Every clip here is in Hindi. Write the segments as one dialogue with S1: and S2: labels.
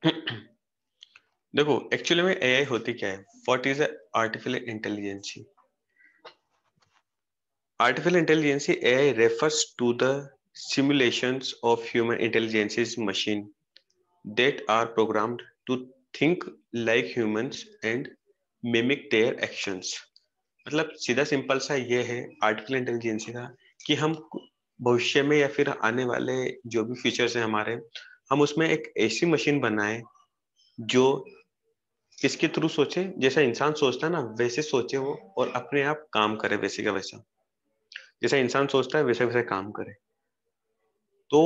S1: देखो एक्चुअली में एआई होती क्या है what is artificial intelligence artificial intelligence AI refers to the simulations of human intelligences machine that are programmed to think like humans and mimic their actions मतलब सीधा सिंपल सा ये है आर्टिफिशियल इंटेलिजेंसी का कि हम भविष्य में या फिर आने वाले जो भी फ्यूचर्स हैं हमारे हम उसमें एक ऐसी मशीन बनाए जो किसके थ्रू सोचे जैसा इंसान सोचता है ना वैसे सोचे वो और अपने आप काम करे वैसे का वैसा जैसा इंसान सोचता है वैसे वैसे काम करे तो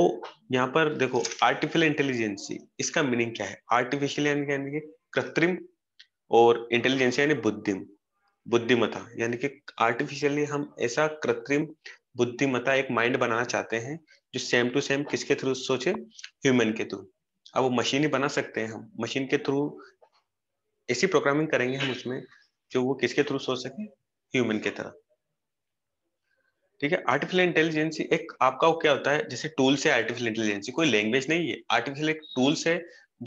S1: यहाँ पर देखो आर्टिफिशियल इंटेलिजेंसी इसका मीनिंग क्या है आर्टिफिशियल यानी यानी कि कृत्रिम और इंटेलिजेंसी यानी बुद्धिम बुद्धिमता यानी कि आर्टिफिशियली हम ऐसा कृत्रिम बुद्धिमता एक माइंड बनाना चाहते हैं जो सेम टू सेम किसके थ्रू सोचे ह्यूमन के थ्रू अब वो मशीन ही बना सकते हैं हम मशीन के थ्रू ऐसी प्रोग्रामिंग करेंगे हम उसमें जो वो किसके थ्रू सोच सके ह्यूमन के तरह ठीक है आर्टिफिशियल इंटेलिजेंसी एक आपका वो क्या होता है जैसे टूल से आर्टिफिशियल इंटेलिजेंसी कोई लैंग्वेज नहीं है आर्टिफिशियल एक टूल से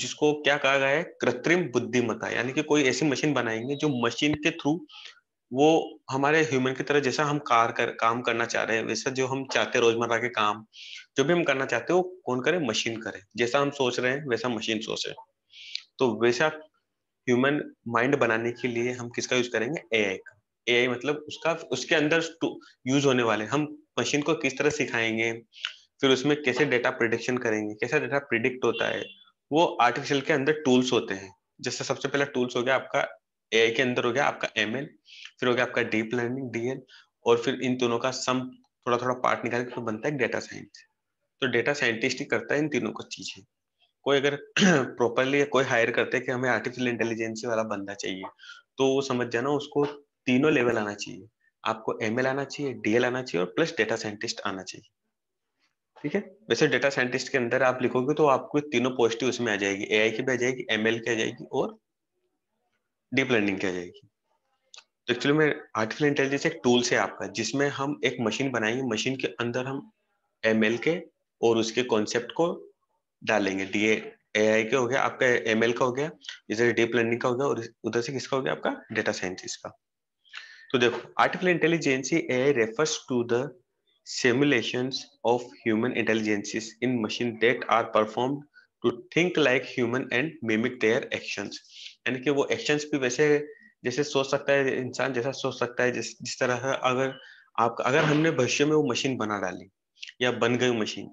S1: जिसको क्या कहा गया है कृत्रिम बुद्धिमता यानी कि कोई ऐसी मशीन बनाएंगे जो मशीन के थ्रू वो हमारे ह्यूमन की तरह जैसा हम कार कर काम करना चाह रहे हैं वैसा जो हम चाहते हैं रोजमर्रा के काम जो भी हम करना चाहते हैं वो कौन करे मशीन करे जैसा हम सोच रहे हैं वैसा मशीन सोचे तो वैसा ह्यूमन माइंड बनाने के लिए हम किसका यूज करेंगे ए का ए मतलब उसका उसके अंदर यूज होने वाले हम मशीन को किस तरह सिखाएंगे फिर उसमें कैसे डेटा प्रिडिक्शन करेंगे कैसा डेटा प्रिडिक्ट होता है वो आर्टिफिशियल के अंदर टूल्स होते हैं जैसे सबसे पहला टूल्स हो गया आपका ए के अंदर हो गया आपका एम फिर हो गया आपका डीप लर्निंग डीएल और फिर इन दोनों का सम थोड़ा थोड़ा पार्ट निकाल के फिर बनता है डेटा साइंस तो डेटा साइंटिस्ट ही करता है इन तीनों को चीजें कोई अगर प्रॉपरली कोई हायर करते हैं कि हमें आर्टिफिशियल इंटेलिजेंसी वाला बंदा चाहिए तो वो समझ जाना उसको तीनों लेवल आना चाहिए आपको एम आना चाहिए डीएल आना चाहिए और प्लस डेटा साइंटिस्ट आना चाहिए ठीक है वैसे डेटा साइंटिस्ट के अंदर आप लिखोगे तो आपको तीनों पॉजिटिव उसमें आ जाएगी एआई की भी आ जाएगी एमएल की आ जाएगी और डीप लर्निंग क्या जाएगी तो एक्चुअली में आर्टिफिशियल इंटेलिजेंस एक टूल से आपका जिसमें हम एक मशीन बनाएंगे मशीन के अंदर हम एम के और उसके कॉन्सेप्ट को डालेंगे डीए ए के हो गया आपका एम का हो गया इधर डीप लर्निंग का हो गया और उधर से किसका हो गया आपका डेटा साइंटिस्ट का तो देखो artificial intelligence A I refers to the simulation of human intelligences in machine that are perform to think like human and mimic their actions यानी कि वो एक्शंस भी वैसे जैसे सोच सकता है इंसान जैसा सोच सकता है जिस जिस तरह अगर आप अगर हमने भविष्य में वो मशीन बना डाली या बन गई मशीन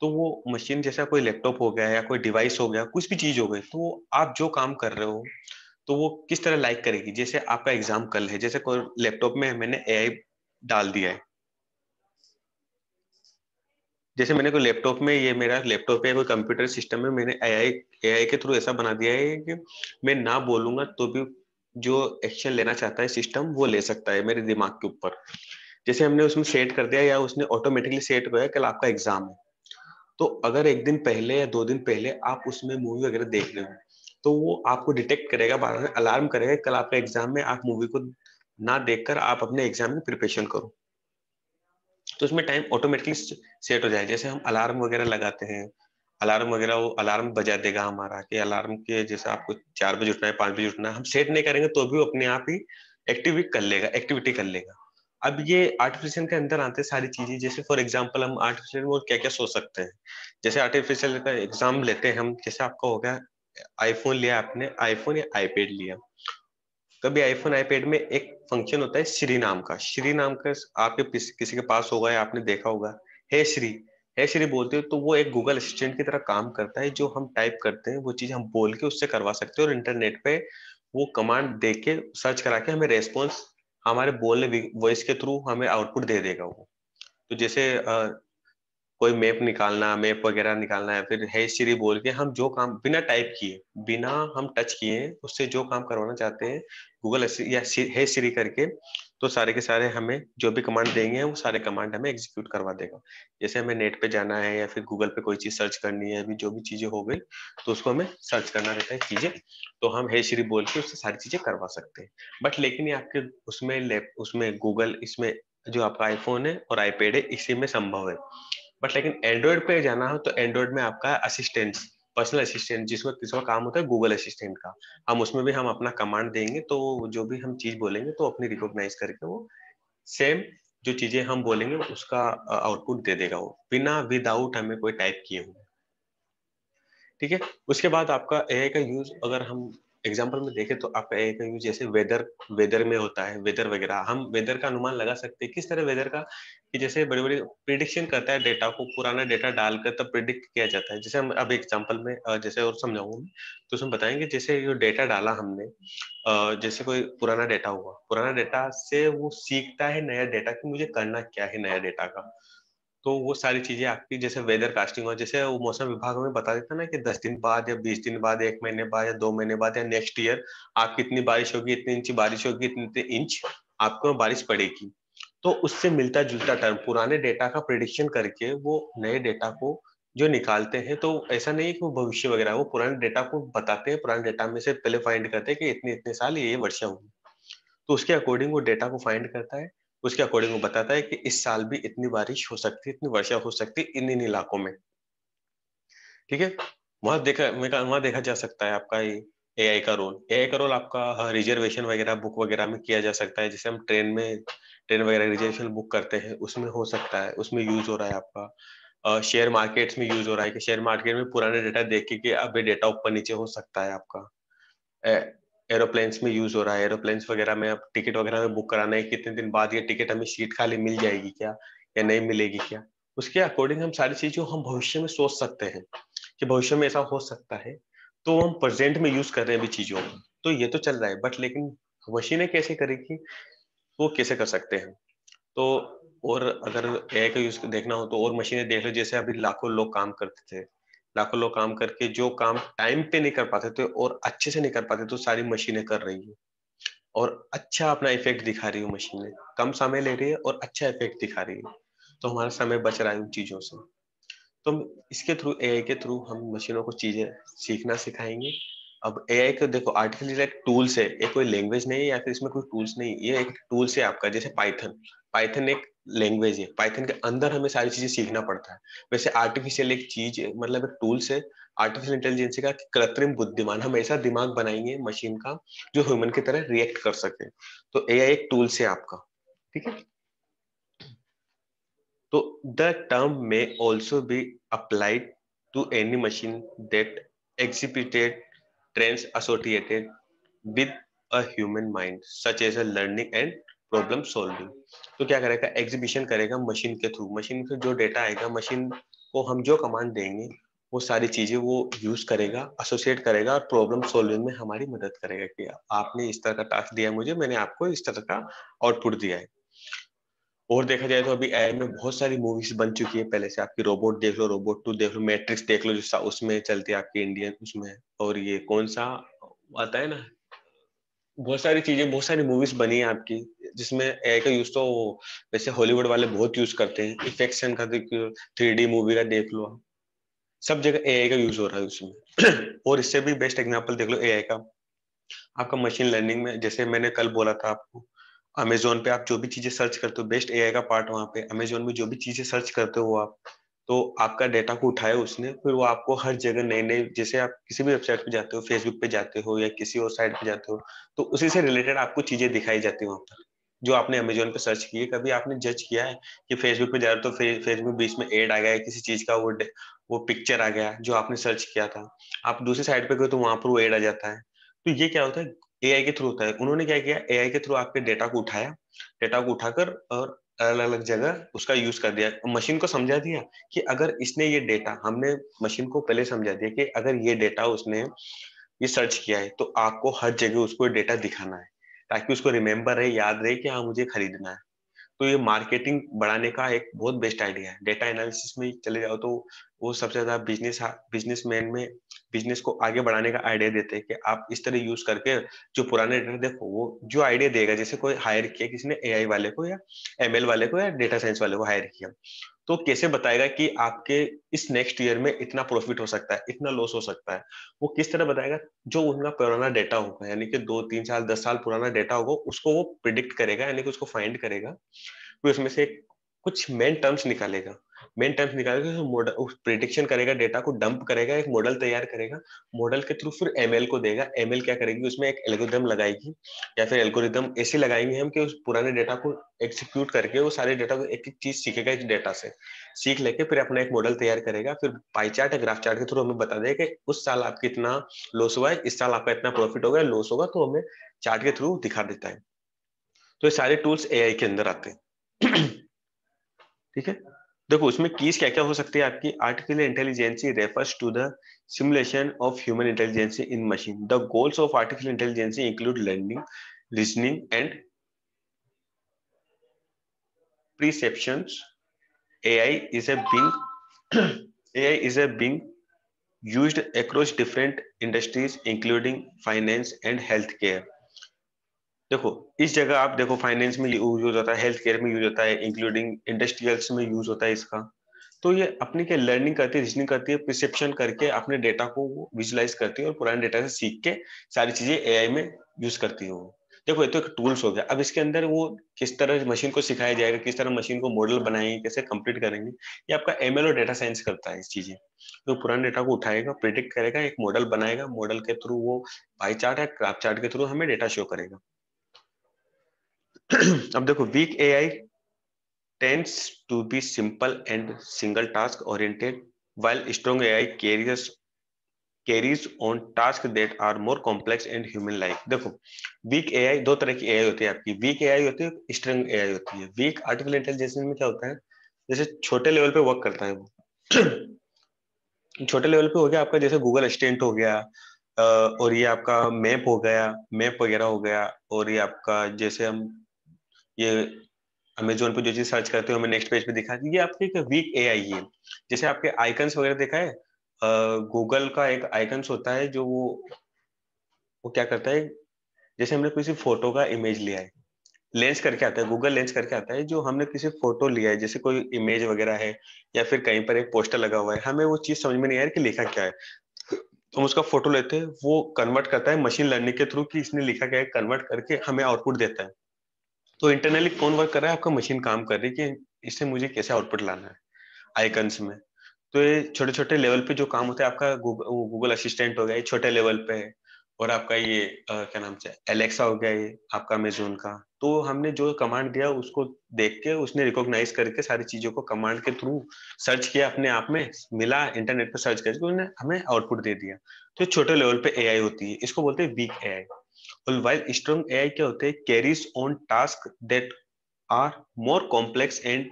S1: तो वो मशीन जैसा कोई लैपटॉप हो गया या कोई डिवाइस हो गया कुछ भी चीज हो गई तो आप जो काम कर रहे हो तो वो किस तरह लाइक करेगी जैसे आपका एग्जाम कल है जैसे कोई लैपटॉप में मैंने ए डाल दिया है जैसे मैंने कोई लैपटॉप में ये मेरा लैपटॉप है कोई कंप्यूटर सिस्टम में मैंने ए आई के थ्रू ऐसा बना दिया है कि मैं ना बोलूंगा तो भी जो एक्शन लेना चाहता है सिस्टम वो ले सकता है मेरे दिमाग के ऊपर जैसे हमने उसमें सेट कर दिया या उसने ऑटोमेटिकली सेट किया कल आपका एग्जाम है तो अगर एक दिन पहले या दो दिन पहले आप उसमें मूवी वगैरह देख रहे हो तो वो आपको डिटेक्ट करेगा बाद में अलार्म करेगा कल आपका एग्जाम में आप मूवी को ना देखकर आप अपने एग्जाम में प्रिपरेशन करो तो उसमें टाइम ऑटोमेटिकली सेट हो जाए जैसे हम अलार्म वगैरह लगाते हैं अलार्म वगैरह वो अलार्म बजा देगा हमारा कि अलार्म के जैसे आपको चार बजे उठना है पांच बजे उठना है हम सेट नहीं करेंगे तो भी वो अपने आप ही एक्टिव कर लेगा एक्टिविटी कर लेगा अब ये आर्टिफिशियल के अंदर आते हैं सारी चीजें जैसे फॉर एग्जाम्पल हम आर्टिफिशियल में क्या क्या सोच सकते हैं जैसे आर्टिफिशियल का एग्जाम लेते हैं हम जैसे आपका हो गया आईफोन लिया आपने आईफोन या आईपैड लिया कभी आईफोन आईपैड में एक फंक्शन होता है श्री नाम का श्री नाम का आपके किसी के पास होगा या आपने देखा होगा हे श्री हे श्री बोलते हो तो वो एक गूगल असिस्टेंट की तरह काम करता है जो हम टाइप करते हैं वो चीज हम बोल के उससे करवा सकते हैं और इंटरनेट पे वो कमांड दे के सर्च करा के हमें रेस्पॉन्स हमारे बोलने वॉइस के थ्रू हमें आउटपुट दे देगा वो तो जैसे आ, कोई मैप निकालना मैप वगैरह निकालना है फिर है श्री बोल के हम जो काम बिना टाइप किए बिना हम टच किए उससे जो काम करवाना चाहते हैं गूगल या हे सीरी करके तो सारे के सारे हमें जो भी कमांड देंगे वो सारे कमांड हमें एग्जीक्यूट करवा देगा जैसे हमें नेट पे जाना है या फिर गूगल पे कोई चीज सर्च करनी है अभी जो भी चीजें हो गई तो उसको हमें सर्च करना रहता है चीजें तो हम हे श्री बोल के उससे सारी चीजें करवा सकते हैं बट लेकिन ये आपके उसमें उसमें गूगल इसमें जो आपका आईफोन है और आईपेड है इसी में संभव है बट लेकिन एंड्रॉयड पे जाना हो तो एंड्रॉयड में आपका असिस्टेंस पर्सनल असिस्टेंट जिसको तीसरा काम होता है गूगल असिस्टेंट का हम उसमें भी हम अपना कमांड देंगे तो जो भी हम चीज बोलेंगे तो अपनी रिकॉग्नाइज करके वो सेम जो चीजें हम बोलेंगे उसका आउटपुट दे देगा वो बिना विदाउट हमें कोई टाइप किए हुए ठीक है उसके बाद आपका ए का यूज अगर हम एग्जाम्पल में देखें तो आपका ए का यूज जैसे वेदर वेदर में होता है वेदर वगैरह हम वेदर का अनुमान लगा सकते हैं किस तरह वेदर का कि जैसे बड़े बड़े प्रिडिक्शन करता है डेटा को पुराना डेटा डालकर तब प्रिडिक्ट किया जाता है जैसे हम अब एग्जाम्पल में जैसे और समझाऊंगा तो उसमें बताएंगे जैसे जो डेटा डाला हमने जैसे कोई पुराना डेटा हुआ पुराना डेटा से वो सीखता है नया डेटा कि मुझे करना क्या है नया डेटा का तो वो सारी चीजें आपकी जैसे वेदर कास्टिंग और जैसे वो मौसम विभाग में बता देता ना कि दस दिन बाद या बीस दिन बाद एक महीने बाद या दो महीने बाद या नेक्स्ट ईयर आपकी इतनी बारिश होगी इतनी इंच बारिश होगी इतने इंच आपको बारिश पड़ेगी तो उससे मिलता जुलता टर्म पुराने डेटा का प्रिडिक्शन करके वो नए डेटा को जो निकालते हैं तो ऐसा नहीं है कि वो भविष्य वगैरह वो पुराने डेटा को बताते हैं पुराने डेटा में से पहले फाइंड करते हैं कि इतने इतने साल ये वर्षा हुई तो उसके अकॉर्डिंग वो डेटा को फाइंड करता है उसके अकॉर्डिंग वो बताता है कि इस साल भी इतनी बारिश हो सकती है इतनी वर्षा हो सकती है इन इन इलाकों में ठीक है वहां देखा वहां देखा जा सकता है आपका ए आई का रोल ए आई का रोल आपका रिजर्वेशन वगैरह बुक वगैरह में किया जा सकता है जैसे हम ट्रेन में ट्रेन वगैरह हाँ। रिजर्वेशन बुक करते हैं उसमें हो सकता है उसमें यूज हो रहा है आपका शेयर मार्केट्स में यूज हो रहा है कि शेयर मार्केट में पुराने डेटा देख के अब डेटा ऊपर नीचे हो सकता है आपका एरोप्लेन्स में यूज हो रहा है एरोप्लेन्स वगैरह में अब टिकट वगैरह में बुक कराना है कितने दिन बाद ये टिकट हमें शीट खाली मिल जाएगी क्या या नहीं मिलेगी क्या उसके अकॉर्डिंग हम सारी चीजों हम भविष्य में सोच सकते हैं कि भविष्य में ऐसा हो सकता है तो हम प्रेजेंट में यूज कर रहे हैं अभी चीजों तो ये तो चल रहा है बट लेकिन मशीनें कैसे करेगी वो कैसे कर सकते हैं तो और अगर ए का यूज देखना हो तो और मशीनें देख लो जैसे अभी लाखों लोग काम करते थे लाखों लोग काम करके जो काम टाइम पे नहीं कर पाते थे और अच्छे से नहीं कर पाते तो सारी मशीनें कर रही है और अच्छा अपना इफेक्ट दिखा रही है मशीनें कम समय ले रही है और अच्छा इफेक्ट दिखा रही है तो हमारा समय बच रहा है उन चीजों से तो इसके थ्रू ए के थ्रू हम मशीनों को चीजें सीखना सिखाएंगे अब ए आई को देखो आर्टिफिशियल इंटेलिजेंस टूल से ये कोई लैंग्वेज नहीं है या फिर इसमें कोई टूल्स नहीं ये एक टूल से आपका जैसे पाइथन पाइथन एक लैंग्वेज है पाइथन के अंदर हमें सारी चीजें सीखना पड़ता है वैसे आर्टिफिशियल एक चीज मतलब एक टूल से आर्टिफिशियल इंटेलिजेंस का कृत्रिम बुद्धिमान हम ऐसा दिमाग बनाएंगे मशीन का जो ह्यूमन की तरह रिएक्ट कर सके तो ए एक टूल से आपका ठीक है तो the term may also be applied to any machine that executed trends associated with a human mind such as a learning and problem solving तो क्या करेगा एग्जीबिशन करेगा मशीन के थ्रू मशीन से जो डेटा आएगा मशीन को हम जो कमांड देंगे वो सारी चीजें वो यूज करेगा एसोसिएट करेगा और प्रॉब्लम सॉल्विंग में हमारी मदद करेगा कि आपने इस तरह का टास्क दिया मुझे मैंने आपको इस तरह का आउटपुट दिया है और देखा जाए तो अभी ए में बहुत सारी मूवीज बन चुकी है पहले से आपकी रोबोट देख लो रोबोट टू देख लो मैट्रिक्स देख लो जो उसमें चलती है आपकी इंडियन उसमें और ये कौन सा आता है ना बहुत सारी चीजें बहुत सारी मूवीज बनी है आपकी जिसमें ए का यूज तो वैसे हॉलीवुड वाले बहुत यूज करते हैं इफेक्शन का थ्री डी मूवी का देख लो सब जगह ए का यूज हो रहा है उसमें और इससे भी बेस्ट एग्जाम्पल देख लो ए का आपका मशीन लर्निंग में जैसे मैंने कल बोला था आपको अमेजोन पे आप जो भी चीजें सर्च करते हो बेस्ट एआई का पार्ट वहाँ पे अमेजोन में जो भी चीजें सर्च करते हो आप तो आपका डेटा को उठाया उसने फिर वो आपको हर जगह नए नए जैसे आप किसी भी वेबसाइट पे जाते हो फेसबुक पे जाते हो या किसी और साइट पे जाते हो तो उसी से रिलेटेड आपको चीजें दिखाई जाती है वहाँ पर जो आपने अमेजोन पे सर्च किए कभी आपने जज किया है कि फेसबुक पे जा रहे हो तो फे, फेसबुक बीच में एड आ गया है किसी चीज का वो वो पिक्चर आ गया जो आपने सर्च किया था आप दूसरी साइड पे गए तो वहां पर वो एड आ जाता है तो ये क्या होता है एआई के थ्रू होता है उन्होंने क्या किया एआई के थ्रू आपके डेटा को उठाया डेटा को उठाकर और अलग अलग जगह उसका यूज कर दिया मशीन को समझा दिया कि अगर इसने ये डेटा हमने मशीन को पहले समझा दिया कि अगर ये डेटा उसने ये सर्च किया है तो आपको हर जगह उसको डेटा दिखाना है ताकि उसको रिमेम्बर रहे याद रहे कि हाँ मुझे खरीदना है तो ये मार्केटिंग बढ़ाने का एक बहुत बेस्ट आइडिया है डेटा एनालिसिस में चले जाओ तो वो सबसे ज्यादा बिजनेस बिजनेस मैन में बिजनेस को आगे बढ़ाने का आइडिया देते हैं कि आप इस तरह यूज करके जो पुराने डेटा देखो वो जो आइडिया देगा जैसे कोई हायर किया किसी ने ए वाले को या एमएल वाले को या डेटा साइंस वाले को हायर किया तो कैसे बताएगा कि आपके इस नेक्स्ट ईयर में इतना प्रॉफिट हो सकता है इतना लॉस हो सकता है वो किस तरह बताएगा जो उनका पुराना डेटा होगा यानी कि दो तीन साल दस साल पुराना डेटा होगा उसको वो प्रिडिक्ट करेगा यानी कि उसको फाइंड करेगा फिर तो उसमें से कुछ मेन टर्म्स निकालेगा मेन टर्म्स निकालेगा मॉडल उस प्रिडिक्शन करेगा डेटा को डंप करेगा एक मॉडल तैयार करेगा मॉडल के थ्रू फिर एमएल को देगा एमएल क्या करेगी उसमें एक एल्गोरिदम लगाएगी या फिर एल्गोरिदम ऐसे लगाएंगे हम कि उस पुराने डेटा को एक्सिक्यूट करके वो सारे डेटा को एक एक चीज सीखेगा इस डेटा से सीख लेके फिर अपना एक मॉडल तैयार करेगा फिर पाईचार्ट या ग्राफ चार्ट के थ्रू हमें बता देगा कि उस साल आपका इतना लॉस हुआ है इस साल आपका इतना प्रॉफिट होगा लॉस होगा तो हमें चार्ट के थ्रू दिखा देता है तो ये सारे टूल्स एआई के अंदर आते हैं ठीक है देखो उसमें कीज क्या क्या हो सकती है आपकी artificial intelligence refers to the simulation of human intelligence in machine the goals of artificial intelligence include learning reasoning and perceptions ai is a being is a a use across different industries including finance and health care देखो इस जगह आप देखो फाइनेंस में यूज होता है हेल्थ केयर में यूज होता है इंक्लूडिंग इंडस्ट्रियल्स में यूज होता है इसका तो ये अपनी क्या लर्निंग करती है रीजनिंग करती है प्रिसेप्शन करके अपने डेटा को वो विजुलाइज करती है और पुराने डेटा से सीख के सारी चीजें एआई में यूज करती है वो देखो ये तो एक टूल्स हो गया अब इसके अंदर वो किस तरह मशीन को सिखाया जाएगा किस तरह मशीन को मॉडल बनाएंगे कैसे कंप्लीट करेंगे ये आपका एम और डेटा साइंस करता है इस चीजें तो पुराने डेटा को उठाएगा प्रिडिक्ट करेगा एक मॉडल बनाएगा मॉडल के थ्रू वो बाई चार्ट या क्राफ चार्ट के थ्रू हमें डेटा शो करेगा अब देखो weak AI tends to be simple and single task oriented while strong AI carriers carries on tasks that are more complex and human like देखो वीक एआई दो तरह की एआई होती है आपकी वीक एआई होती है स्ट्रॉन्ग एआई होती है वीक आर्टिफिशियल इंटेलिजेंस में क्या होता है जैसे छोटे लेवल पे वर्क करता है वो छोटे लेवल पे हो गया आपका जैसे गूगल असिस्टेंट हो गया और ये आपका मैप हो गया मैप वगैरह हो गया और ये आपका जैसे हम ये अमेजोन पे जो चीज सर्च करते हो हमें नेक्स्ट पेज पे दिखा ये आपकी एक वीक ए है जैसे आपके आइकन्स वगैरह देखा है गूगल का एक आइकन्स होता है जो वो वो क्या करता है जैसे हमने किसी फोटो का इमेज लिया है लेंस करके आता है गूगल लेंस करके आता है जो हमने किसी फोटो लिया है जैसे कोई इमेज वगैरह है या फिर कहीं पर एक पोस्टर लगा हुआ है हमें वो चीज समझ में नहीं आ रही कि लिखा क्या है तो हम उसका फोटो लेते हैं वो कन्वर्ट करता है मशीन लर्निंग के थ्रू कि इसने लिखा क्या है कन्वर्ट करके हमें आउटपुट देता है तो इंटरनली कौन वर्क कर रहा है आपका मशीन काम कर रही है कि इससे मुझे कैसे आउटपुट लाना है आइकन्स में तो ये छोटे छोटे लेवल पे जो काम होता है आपका गूगल असिस्टेंट हो गया ये छोटे लेवल पे है और आपका ये आ, क्या नाम से एलेक्सा हो गया ये आपका अमेजोन का तो हमने जो कमांड दिया उसको देख के उसने रिकॉग्नाइज करके सारी चीजों को कमांड के थ्रू सर्च किया अपने आप में मिला इंटरनेट पर सर्च करके तो उन्होंने हमें आउटपुट दे दिया तो छोटे लेवल पे एआई होती है इसको बोलते हैं weak AI while Strum AI क्या होते हैं carries on task that are more complex and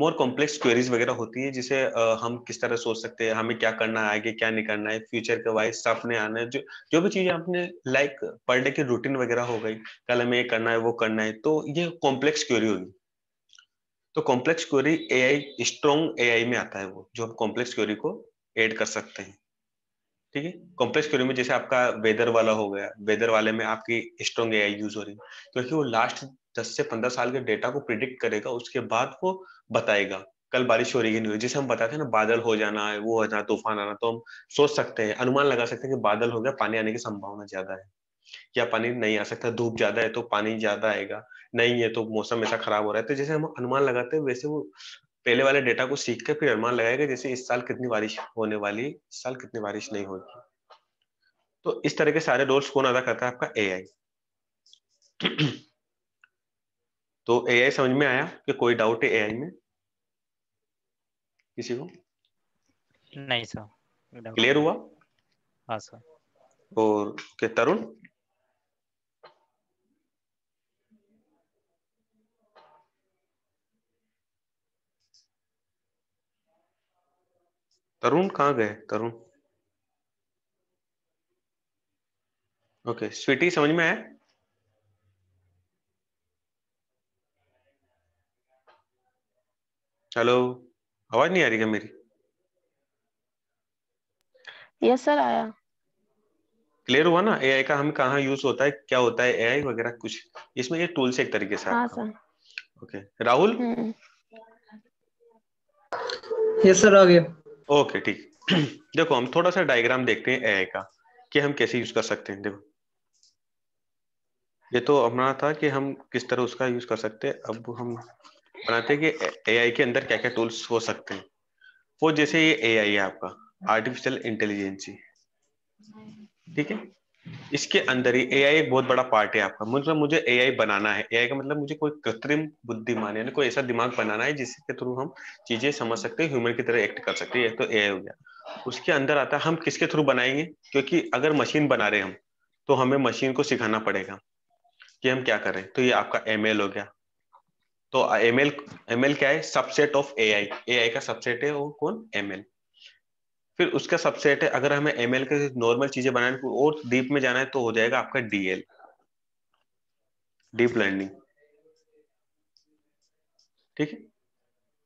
S1: more complex queries वगैरह होती है जिसे uh, हम किस तरह सोच सकते हैं हमें क्या करना है आगे क्या नहीं करना है फ्यूचर के वाइज सामने आना है जो जो भी चीजें आपने लाइक पर डे की रूटीन वगैरह हो गई कल हमें ये करना है वो करना है तो ये कॉम्प्लेक्स क्वेरी होगी तो complex query AI strong AI में आता है वो जो हम कॉम्प्लेक्स क्वेरी को एड कर सकते हैं ठीक है कॉम्प्लेक्स क्वेरी में जैसे आपका वेदर वाला हो गया वेदर वाले में आपकी स्ट्रॉन्ग ए यूज हो रही है क्योंकि वो लास्ट दस से पंद्रह साल के डेटा को प्रिडिक्ट करेगा उसके बाद वो बताएगा कल बारिश हो रही है नहीं हो जैसे हम बताते हैं ना बादल हो जाना वो हो जाना तूफान आना तो हम सोच सकते हैं अनुमान लगा सकते हैं कि बादल हो गया पानी आने की संभावना ज्यादा है या पानी नहीं आ सकता धूप ज्यादा है तो पानी ज्यादा आएगा नहीं है तो मौसम ऐसा खराब हो रहा है तो जैसे हम अनुमान लगाते हैं वैसे वो पहले वाले डेटा को सीख कर फिर अनुमान लगाएगा जैसे इस साल कितनी बारिश होने वाली इस साल कितनी बारिश नहीं होगी तो इस तरह के सारे रोल्स कौन अदा करता है आपका ए तो ए समझ में आया कि कोई डाउट है ए में किसी को नहीं सर क्लियर हुआ हाँ सर और के तरुण तरुण कहाँ गए तरुण ओके okay, स्वीटी समझ में आया हेलो आवाज नहीं आ रही क्या मेरी यस सर आया क्लियर हुआ ना एआई का हम कहा यूज होता है क्या होता है एआई वगैरह कुछ इसमें ये टूल से एक तरीके से हाँ okay Rahul yes hmm. Sir आ गया ओके ठीक देखो हम थोड़ा सा डायग्राम देखते हैं ए का कि हम कैसे यूज कर सकते हैं देखो ये तो अपना था कि हम किस तरह उसका यूज कर सकते हैं अब हम बनाते हैं कि एआई के अंदर क्या क्या टूल्स हो सकते हैं वो जैसे ये एआई है आपका आर्टिफिशियल इंटेलिजेंसी ठीक है इसके अंदर ही एआई एक बहुत बड़ा पार्ट है आपका मतलब मुझे एआई बनाना है एआई का मतलब मुझे कोई कृत्रिम बुद्धिमान यानी कोई ऐसा दिमाग बनाना है जिसके थ्रू हम चीजें समझ सकते हैं ह्यूमन की तरह एक्ट कर सकते हैं तो एआई हो गया उसके अंदर आता है हम किसके थ्रू बनाएंगे क्योंकि अगर मशीन बना रहे हम तो हमें मशीन को सिखाना पड़ेगा कि हम क्या करें तो ये आपका एम हो गया तो एम एल क्या है सबसेट ऑफ ए आई ए आई का सबसेट है वो कौन एम फिर उसका सबसेट है अगर हमें एम के नॉर्मल चीजें बनाने तो और डीप में जाना है तो हो जाएगा आपका डीएल डीप लर्निंग ठीक है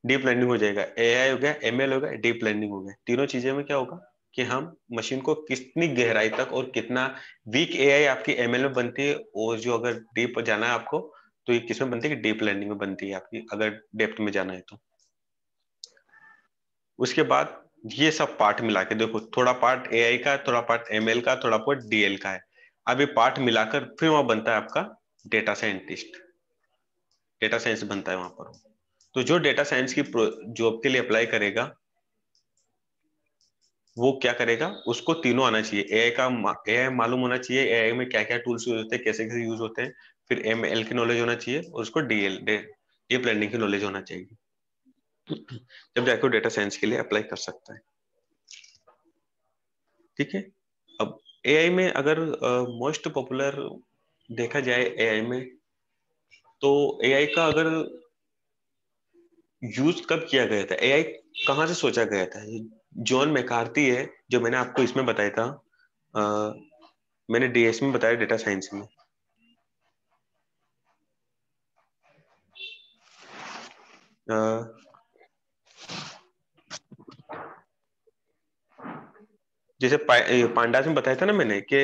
S1: डीप लर्निंग हो जाएगा ए आई हो गया एमएल हो गया डीप लर्निंग हो गया तीनों चीजें में क्या होगा कि हम मशीन को कितनी गहराई तक और कितना वीक ए आई आपकी एमएल में बनती है और जो अगर डीप जाना है आपको तो ये किसमें बनती है डीप लर्निंग में बनती है आपकी अगर डेप्थ में जाना है तो उसके बाद ये सब पार्ट मिला के देखो थोड़ा पार्ट ए का थोड़ा पार्ट एम का थोड़ा पार्ट डीएल का है अब ये पार्ट मिलाकर फिर वहां बनता है आपका डेटा साइंटिस्ट डेटा साइंस बनता है वहां पर तो जो डेटा साइंस की जॉब के लिए अप्लाई करेगा वो क्या करेगा उसको तीनों आना चाहिए आई का आई मालूम होना चाहिए आई में क्या क्या टूल्स यूज होते हैं कैसे कैसे यूज होते हैं फिर एम की नॉलेज होना चाहिए और उसको डीएल डीप लर्निंग की नॉलेज होना चाहिए जब जाके डेटा साइंस के लिए अप्लाई कर सकता है ठीक है अब एआई में अगर मोस्ट uh, पॉपुलर देखा जाए एआई में तो एआई का अगर यूज कब किया गया था एआई कहाँ से सोचा गया था जॉन मेकार्ती है जो मैंने आपको इसमें बताया था आ, मैंने डीएस में बताया डेटा साइंस में आ, जैसे पांडास में बताया था ना मैंने कि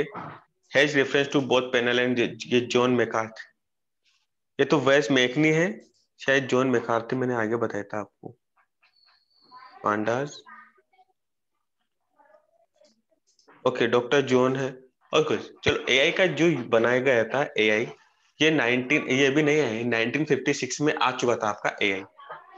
S1: has reference to both panel and ये जॉन मेकार्थ ये तो वैस मेकनी है शायद जॉन मेकार्थी मैंने आगे बताया था आपको पांडास ओके डॉक्टर जॉन है और कुछ चलो एआई का जो बनाया गया था एआई ये 19 ये भी नहीं है 1956 में आ चुका था आपका एआई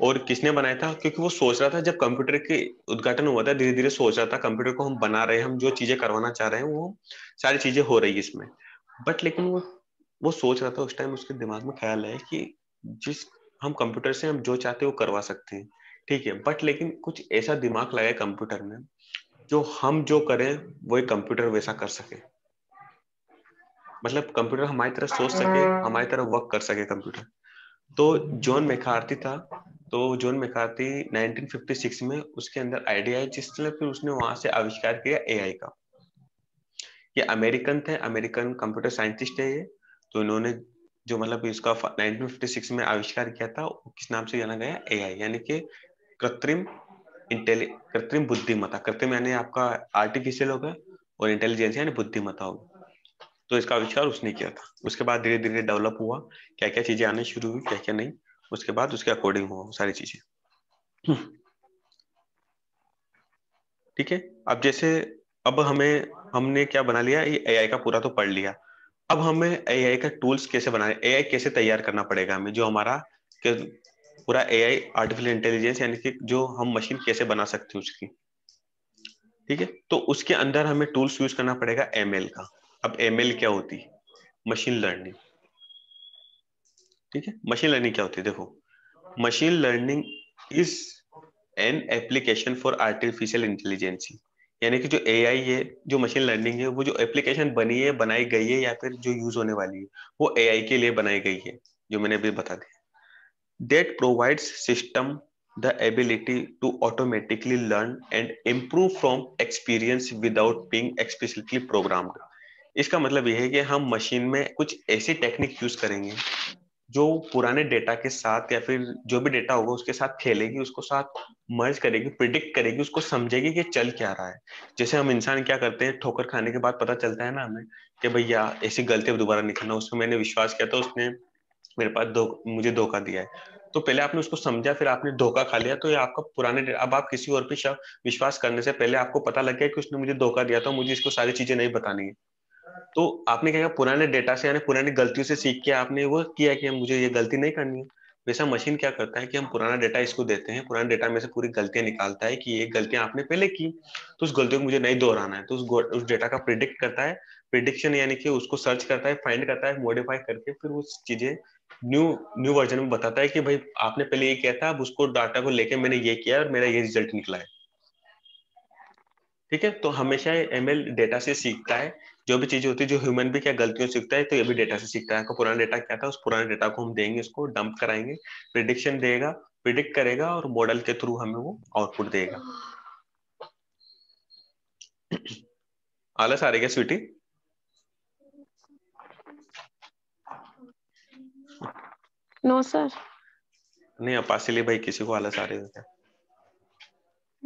S1: और किसने बनाया था क्योंकि वो सोच रहा था जब कंप्यूटर के उद्घाटन हुआ था धीरे धीरे सोच रहा था कंप्यूटर को हम बना रहे हैं हम जो चीजें करवाना चाह रहे हैं वो सारी चीजें हो रही है इसमें बट लेकिन वो वो सोच रहा था उस टाइम उसके दिमाग में ख्याल है कि जिस हम कंप्यूटर से हम जो चाहते हैं वो करवा सकते हैं ठीक है बट लेकिन कुछ ऐसा दिमाग लगा कंप्यूटर में जो हम जो करें वो एक कंप्यूटर वैसा कर सके मतलब कंप्यूटर हमारी तरह सोच सके हमारी तरह वर्क कर सके कंप्यूटर तो जॉन मेकार्थी था तो जॉन मेकार्थी 1956 में उसके अंदर आइडिया है जिसने फिर उसने वहां से आविष्कार किया एआई का ये अमेरिकन थे अमेरिकन कंप्यूटर साइंटिस्ट है ये तो इन्होंने जो मतलब इसका 1956 में आविष्कार किया था किस नाम से जाना गया एआई यानी कि कृत्रिम इंटेलि कृत्रिम बुद्धिमत्ता कृत्रिम यानी आपका आर्टिफिशियल होगा और इंटेलिजेंस यानी बुद्धिमत्ता होगा तो इसका आविष्कार उसने किया था उसके बाद धीरे धीरे डेवलप हुआ क्या क्या चीजें आने शुरू हुई क्या क्या नहीं उसके बाद उसके अकॉर्डिंग हुआ सारी चीजें ठीक है अब जैसे अब हमें हमने क्या बना लिया ये एआई का पूरा तो पढ़ लिया अब हमें ए आई का टूल्स कैसे बनाने आई कैसे तैयार करना पड़ेगा हमें जो हमारा पूरा ए आई आर्टिफिशियल इंटेलिजेंस यानी कि जो हम मशीन कैसे बना सकते हैं उसकी ठीक है तो उसके अंदर हमें टूल्स यूज करना पड़ेगा एम का अब एम क्या होती है मशीन लर्निंग ठीक है मशीन लर्निंग क्या होती है देखो machine learning is an application for artificial intelligence यानी कि जो ए है जो मशीन लर्निंग है वो जो एप्लीकेशन बनी है बनाई गई है या फिर जो यूज होने वाली है वो ए के लिए बनाई गई है जो मैंने अभी बता दिया that provides system ability to automatically learn and improve from experience without being being program का इसका मतलब यह है कि हम मशीन में कुछ ऐसी टेक्निक यूज करेंगे जो पुराने डेटा के साथ या फिर जो भी डेटा होगा उसके साथ खेलेगी उसको साथ मर्ज करेगी प्रिडिक्ट करेगी उसको समझेगी कि चल क्या रहा है जैसे हम इंसान क्या करते हैं ठोकर खाने के बाद पता चलता है ना हमें कि भैया ऐसी गलती दोबारा नहीं करना उसमें मैंने विश्वास किया था उसने मेरे पास दो, मुझे धोखा दिया है तो पहले आपने उसको समझा फिर आपने धोखा खा लिया तो ये आपका पुराने अब आप किसी और पे विश्वास करने से पहले आपको पता लग गया कि उसने मुझे धोखा दिया था मुझे इसको सारी चीजें नहीं बतानी है तो आपने क्या पुराने डेटा से यानी पुरानी गलतियों से सीख के आपने वो किया कि मुझे ये गलती नहीं करनी है वैसा मशीन क्या करता है कि हम पुराना डेटा इसको देते हैं पुराना डेटा में से पूरी गलतियां निकालता है कि ये गलतियां आपने पहले की तो उस गलतियों को मुझे नहीं दोहराना है तो उस उस डेटा का प्रिडिक्ट करता है प्रिडिक्शन यानी कि उसको सर्च करता है फाइंड करता है मॉडिफाई करके फिर वो चीजें न्यू न्यू वर्जन में बताता है कि भाई आपने पहले ये किया था अब उसको डाटा को लेके मैंने ये किया और मेरा ये रिजल्ट निकला है ठीक है तो हमेशा एमएल डेटा से सीखता है जो भी चीजें होती है जो ह्यूमन भी क्या गलतियों से सीखता है तो ये भी डेटा से सीखता है पुराना डेटा क्या था उस पुराने डेटा को हम देंगे उसको डंप कराएंगे प्रिडिक्शन देगा प्रिडिक्ट करेगा और मॉडल के थ्रू हमें वो आउटपुट देगा आलस आ रही है स्वीटी नो सर नहीं अपासिली भाई किसी को आलस आ रही है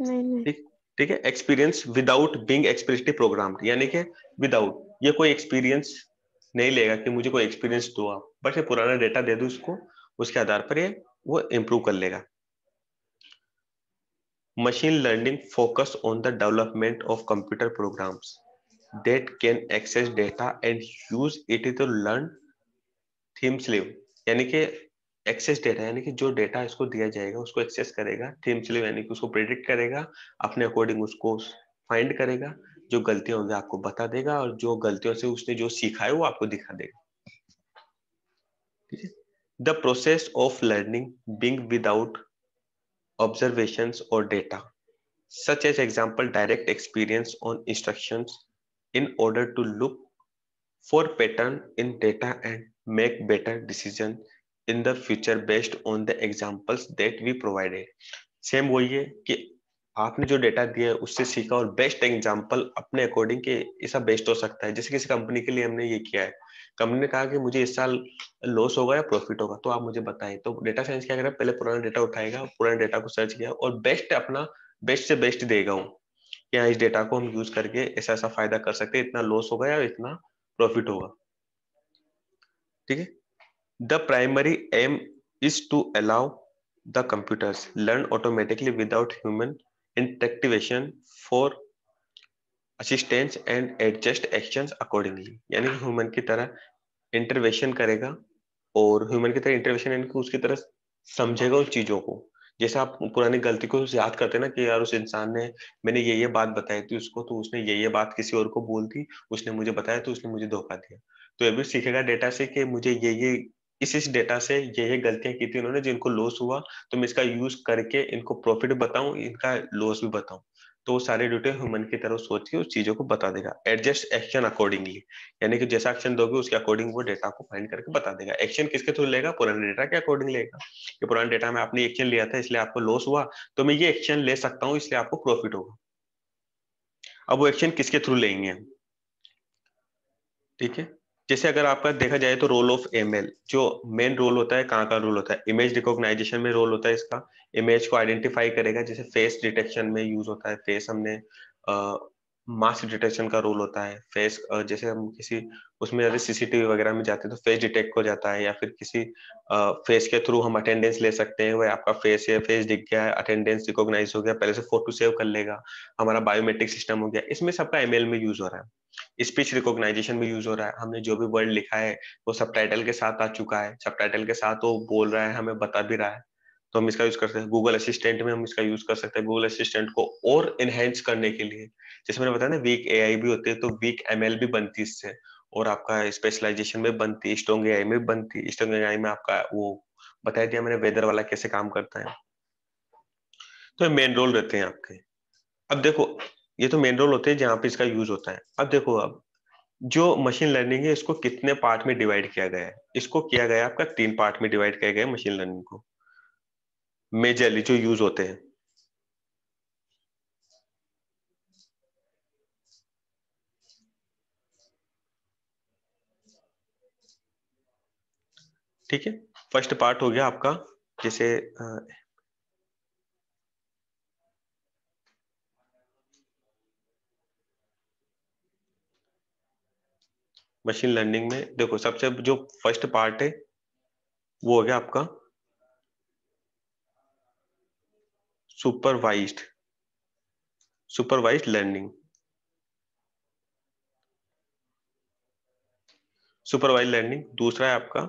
S1: नहीं नहीं ठीक ठीक है experience without being explicitly program यानी कि विदाउट ये कोई एक्सपीरियंस नहीं लेगा कि मुझे कोई एक्सपीरियंस दो आप बस ये पुराना डेटा दे दो उसको उसके आधार पर ये वो इम्प्रूव कर लेगा machine learning focus on the development of computer programs that can access data and use it to learn themselves यानी कि एक्सेस डेटा यानी कि जो डेटा इसको दिया जाएगा उसको एक्सेस करेगा थीम स्लीव यानी कि उसको प्रेडिक्ट करेगा अपने अकॉर्डिंग उसको फाइंड करेगा जो गलतियां होंगी आपको बता देगा और जो गलतियों से उसने जो सीखा है वो आपको दिखा देगा the process of learning being without observation और data such as example direct experience on instruction in order to look for pattern in data and make better decision in the future based on the examples that we provided same वही है कि आपने जो डेटा दिया है उससे सीखा और बेस्ट एग्जाम्पल अपने अकॉर्डिंग के ऐसा बेस्ट हो सकता है जैसे किसी कंपनी के लिए हमने ये किया है कंपनी ने कहा कि मुझे इस साल लॉस होगा या प्रॉफिट होगा तो आप मुझे बताएं तो डेटा साइंस क्या करेगा पहले पुराना डेटा उठाएगा पुराने डेटा को सर्च किया और बेस्ट अपना बेस्ट से बेस्ट देगा हूँ यहाँ इस डेटा को हम यूज करके ऐसा ऐसा फायदा कर सकते हैं इतना लॉस होगा या इतना प्रॉफिट होगा ठीक है the primary aim is to allow the computers learn automatically without human interactivation for assistance and adjust actions accordingly यानी कि ह्यूमन की तरह इंटरवेशन करेगा और ह्यूमन की तरह इंटरवेशन यानी कि उसकी तरह समझेगा उन चीज़ों को जैसे आप पुरानी गलती को याद करते ना कि यार उस इंसान ने मैंने ये ये बात बताई थी उसको तो उसने ये ये बात किसी और को बोल दी उसने मुझे बताया तो उसने मुझे धोखा दिया तो ये भी सीखेगा डेटा से कि मुझे ये ये इस इस डेटा से ये ये गलतियां की थी उन्होंने जिनको लॉस हुआ तो मैं इसका यूज करके इनको प्रॉफिट बताऊं इनका लॉस भी बताऊं तो वो सारे डेटे ह्यूमन की तरफ सोच के उस चीजों को बता देगा एडजस्ट एक्शन अकॉर्डिंगली यानी कि जैसा एक्शन दोगे उसके अकॉर्डिंग वो डेटा को फाइंड करके बता देगा एक्शन किसके थ्रू लेगा पुराने डेटा के अकॉर्डिंग लेगा कि पुराने डेटा में आपने एक्शन लिया था इसलिए आपको लॉस हुआ तो मैं ये एक्शन ले सकता हूँ इसलिए आपको प्रॉफिट होगा अब वो एक्शन किसके थ्रू लेंगे ठीक है जैसे अगर आपका देखा जाए तो रोल ऑफ एम जो मेन रोल होता है कहाँ का रोल होता है इमेज रिकॉग्नाइजेशन में रोल होता है इसका इमेज को आइडेंटिफाई करेगा जैसे फेस डिटेक्शन में यूज होता है फेस हमने मास्क डिटेक्शन का रोल होता है फेस जैसे हम किसी उसमें जैसे सीसीटीवी वगैरह में जाते हैं तो फेस डिटेक्ट हो जाता है या फिर किसी फेस के थ्रू हम अटेंडेंस ले सकते हैं वह आपका फेस है फेस दिख गया है अटेंडेंस रिकॉग्नाइज हो गया पहले से फोटो सेव कर लेगा हमारा बायोमेट्रिक सिस्टम हो गया इसमें सबका एम में यूज हो रहा है स्पीच रिकॉग्नाइजेशन में यूज हो रहा है हमने जो भी वर्ड लिखा है वो सब के साथ आ चुका है सब के साथ वो बोल रहा है हमें बता भी रहा है तो हम इसका यूज कर सकते हैं गूगल असिस्टेंट में हम इसका यूज कर सकते हैं गूगल असिस्टेंट को और एनहेंस करने के लिए जैसे मैंने बताया ना वीक ए भी होते हैं तो वीक एम भी बनती है इससे और आपका स्पेशलाइजेशन में बनती है स्ट्रॉन्ग ए में बनती है स्ट्रॉन्ग ए में आपका वो बताया दिया मैंने वेदर वाला कैसे काम करता है तो मेन रोल रहते हैं आपके अब देखो ये तो मेन रोल होते हैं जहां पे इसका यूज होता है अब देखो अब जो मशीन लर्निंग है इसको कितने पार्ट में डिवाइड किया गया है इसको किया गया आपका तीन पार्ट में डिवाइड किया गया है मशीन लर्निंग को मेजरली e जो यूज होते हैं ठीक है फर्स्ट पार्ट हो गया आपका जैसे मशीन लर्निंग में देखो सबसे जो फर्स्ट पार्ट है वो हो गया आपका supervised supervised learning supervised learning दूसरा है आपका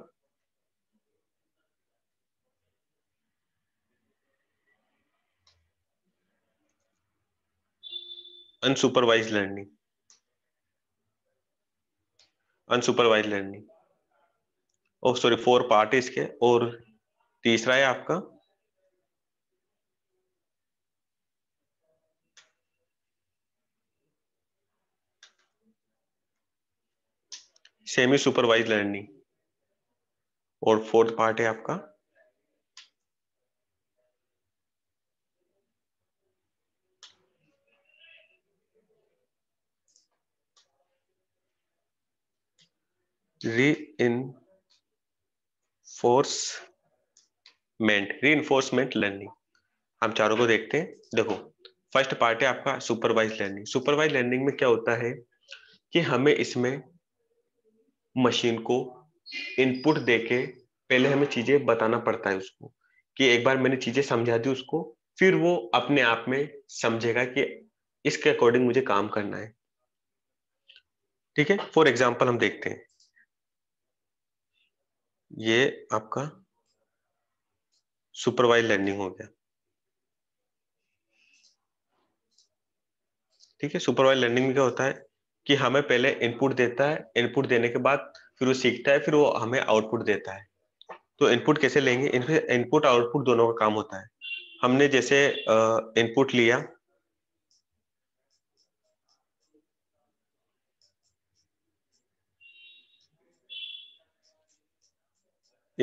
S1: अनसुपरवाइज लर्निंग अनसुपरवाइज लर्निंग और सॉरी फोर पार्ट है इसके और तीसरा है आपका सेमी सुपरवाइज लर्निंग और फोर्थ पार्ट है आपका री इन फोर्समेंट री इन्फोर्समेंट लर्निंग हम चारों को देखते हैं देखो फर्स्ट पार्ट है आपका सुपरवाइज लर्निंग सुपरवाइज लर्निंग में क्या होता है कि हमें इसमें मशीन को इनपुट देके पहले हमें चीजें बताना पड़ता है उसको कि एक बार मैंने चीजें समझा दी उसको फिर वो अपने आप में समझेगा कि इसके अकॉर्डिंग मुझे काम करना है ठीक है फॉर एग्जाम्पल हम देखते हैं ये आपका सुपरवाइज लर्निंग हो गया ठीक है सुपरवाइज लर्निंग में क्या होता है कि हमें पहले इनपुट देता है इनपुट देने के बाद फिर वो सीखता है फिर वो हमें आउटपुट देता है तो इनपुट कैसे लेंगे इनपुट आउटपुट दोनों का काम होता है हमने जैसे इनपुट लिया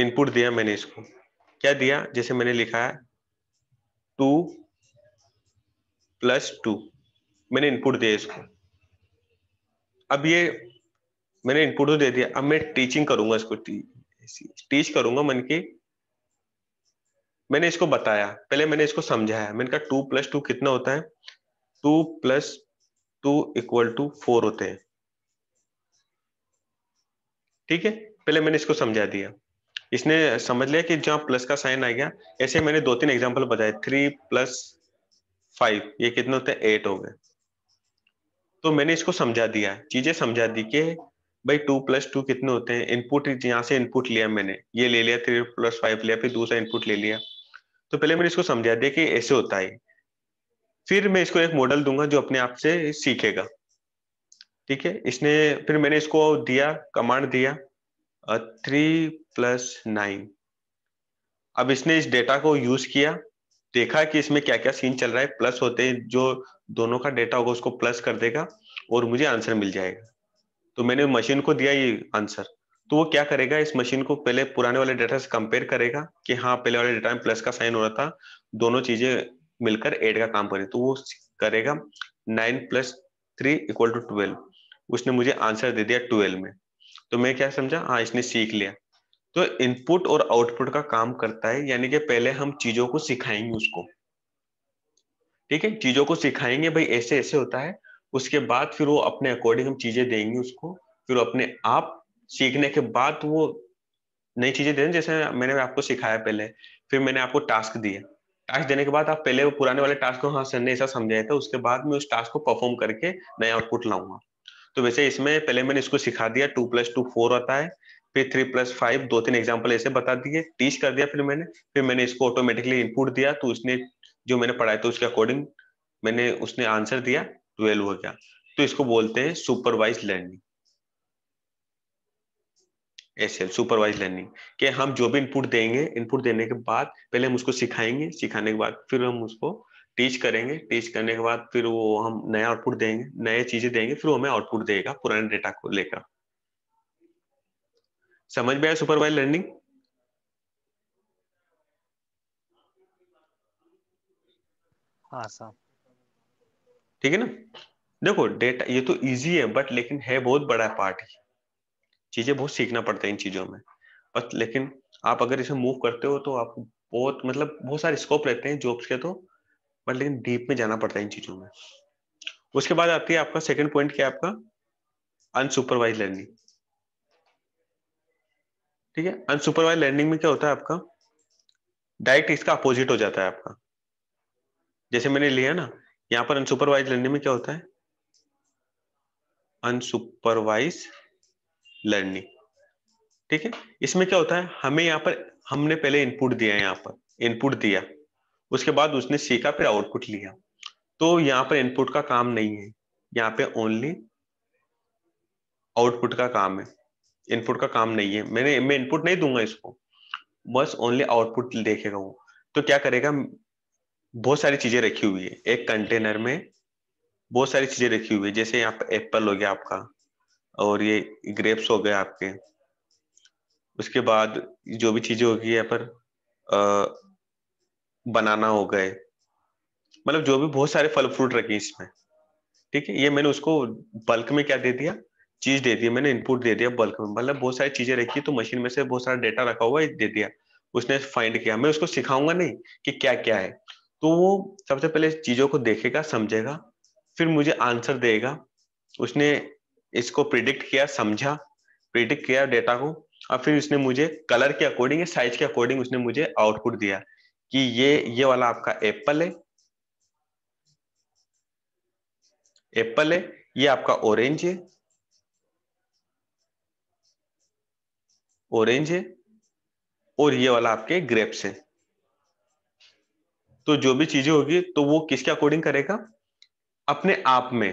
S1: इनपुट दिया मैंने इसको क्या दिया जैसे मैंने लिखा है टू प्लस टू मैंने इनपुट दिया इसको अब ये मैंने इनपुट तो दे दिया अब मैं टीचिंग करूंगा इसको टी, टीच करूंगा मन की मैंने इसको बताया पहले मैंने इसको समझाया मैंने कहा टू प्लस टू कितना होता है two plus two equal to four होते हैं ठीक है पहले मैंने इसको समझा दिया इसने समझ लिया कि जहां प्लस का साइन आ गया ऐसे मैंने दो तीन एग्जाम्पल बताए थ्री प्लस फाइव ये कितने होते हैं एट हो गए तो मैंने इसको समझा दिया चीजें समझा दी कि भाई टू प्लस टू कितने होते हैं इनपुट यहाँ से इनपुट लिया मैंने ये ले लिया थ्री प्लस फाइव लिया फिर दूसरा इनपुट ले लिया तो पहले मैंने इसको समझा दिया कि ऐसे होता है फिर मैं इसको एक मॉडल दूंगा जो अपने आप से सीखेगा ठीक है इसने फिर मैंने इसको दिया कमांड दिया थ्री प्लस नाइन अब इसने इस डेटा को यूज किया देखा कि इसमें क्या क्या सीन चल रहा है प्लस होते हैं जो दोनों का डेटा होगा उसको प्लस कर देगा और मुझे आंसर मिल जाएगा तो मैंने मशीन को दिया ये आंसर तो वो क्या करेगा इस मशीन को पहले पुराने वाले डेटा से कंपेयर करेगा कि हाँ पहले वाले डेटा में प्लस का साइन हो रहा था दोनों चीजें मिलकर एड का काम करे तो वो करेगा nine plus three equal to twelve उसने मुझे आंसर दे दिया ट्वेल्व में तो मैं क्या समझा हाँ इसने सीख लिया तो इनपुट और आउटपुट का काम करता है यानी कि पहले हम चीजों को सिखाएंगे उसको ठीक है चीजों को सिखाएंगे भाई ऐसे ऐसे होता है उसके बाद फिर वो अपने अकॉर्डिंग हम चीजें देंगे उसको फिर अपने आप सीखने के बाद वो नई चीजें देंगे जैसे मैंने आपको सिखाया पहले फिर मैंने आपको टास्क दिया टास्क देने के बाद आप पहले वो पुराने वाले टास्क को हाँ सर ने ऐसा समझाया था उसके बाद मैं उस टास्क को परफॉर्म करके नया आउटपुट लाऊंगा तो वैसे इसमें पहले मैंने इसको सिखा दिया टू प्लस टू फोर होता है फिर थ्री प्लस फाइव दो तीन एग्जाम्पल ऐसे बता दिए टीच कर दिया फिर मैंने फिर मैंने इसको ऑटोमेटिकली इनपुट दिया तो उसने जो मैंने पढ़ाया था उसके अकॉर्डिंग मैंने उसने आंसर दिया ट्वेल्व हो गया तो इसको बोलते हैं सुपरवाइज लर्निंग ऐसे सुपरवाइज लर्निंग कि हम जो भी इनपुट देंगे इनपुट देने के बाद पहले हम उसको सिखाएंगे सिखाने के बाद फिर हम उसको टीच करेंगे टीच करने के बाद फिर वो हम नया आउटपुट देंगे नए चीजें देंगे फिर वो हमें आउटपुट देगा पुराने डेटा को लेकर समझ में आया सुपरवाइज हाँ, लर्निंग ठीक है ना देखो डेटा ये तो इजी है बट लेकिन है बहुत बड़ा पार्ट ही चीजें बहुत सीखना पड़ता है इन चीजों में बट लेकिन आप अगर इसे मूव करते हो तो आपको बहुत मतलब बहुत सारे स्कोप रहते हैं जॉब्स के तो बट लेकिन डीप में जाना पड़ता है इन चीजों में उसके बाद आती है आपका सेकंड पॉइंट क्या आपका अनसुपरवाइज लर्निंग ठीक है अनसुपरवाइज लर्निंग में क्या होता है आपका डायरेक्ट इसका अपोजिट हो जाता है आपका जैसे मैंने लिया ना यहां पर अनसुपरवाइज लर्निंग में क्या होता है अनसुपरवाइज लर्निंग ठीक है इसमें क्या होता है हमें यहाँ पर हमने पहले इनपुट दिया यहां यहाँ पर इनपुट दिया उसके बाद उसने सीखा फिर आउटपुट लिया तो यहां पर इनपुट का काम नहीं है यहाँ पे ओनली आउटपुट का काम है इनपुट का काम नहीं है मैंने मैं इनपुट नहीं दूंगा इसको बस ओनली आउटपुट देखेगा वो तो क्या करेगा बहुत सारी चीजें रखी हुई है एक कंटेनर में बहुत सारी चीजें रखी हुई है जैसे यहाँ पे एप्पल हो गया आपका और ये ग्रेप्स हो गए आपके उसके बाद जो भी चीजें होगी यहाँ पर बनाना हो गए मतलब जो भी बहुत सारे फल फ्रूट रखे इसमें ठीक है ये मैंने उसको बल्क में क्या दे दिया चीज दे दी मैंने इनपुट दे दिया बल्क में मतलब बहुत सारी चीजें रखी तो मशीन में से बहुत सारा डेटा रखा हुआ है दे दिया उसने फाइंड किया मैं उसको सिखाऊंगा नहीं कि क्या क्या है तो वो सबसे पहले चीजों को देखेगा समझेगा फिर मुझे आंसर देगा उसने इसको प्रिडिक्ट किया समझा प्रिडिक्ट किया डेटा को और फिर उसने मुझे कलर के अकॉर्डिंग या साइज के अकॉर्डिंग उसने मुझे आउटपुट दिया कि ये ये वाला आपका एप्पल है एप्पल है ये आपका ऑरेंज है ऑरेंज है और ये वाला आपके ग्रेप्स है तो जो भी चीजें होगी तो वो किसके अकॉर्डिंग करेगा अपने आप में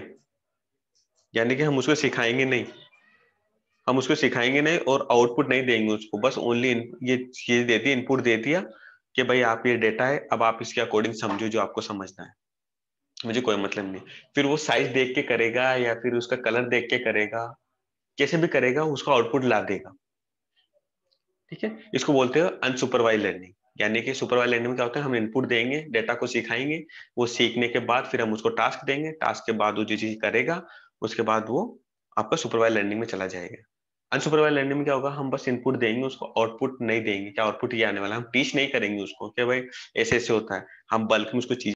S1: यानी कि हम उसको सिखाएंगे नहीं हम उसको सिखाएंगे नहीं और आउटपुट नहीं देंगे उसको बस ओनली ये चीज दे दी इनपुट दे दिया कि भाई आप ये डेटा है अब आप इसके अकॉर्डिंग समझो जो आपको समझना है मुझे कोई मतलब नहीं फिर वो साइज देख के करेगा या फिर उसका कलर देख के करेगा कैसे भी करेगा उसका आउटपुट ला देगा ठीक है इसको बोलते हैं अनसुपरवाइज लर्निंग यानी कि सुपरवाइज लर्निंग में क्या होता है हम इनपुट देंगे डेटा को सिखाएंगे वो सीखने के बाद फिर हम उसको टास्क देंगे टास्क के बाद वो जो चीज करेगा उसके बाद वो आपका सुपरवाइज लर्निंग में चला जाएगा अनसुपरवाइज लर्निंग में क्या होगा हम बस इनपुट देंगे उसको आउटपुट नहीं देंगे क्या आउटपुट ये आने वाला हम टीच नहीं करेंगे उसको कि भाई ऐसे ऐसे होता है हम बल्क में उसको चीज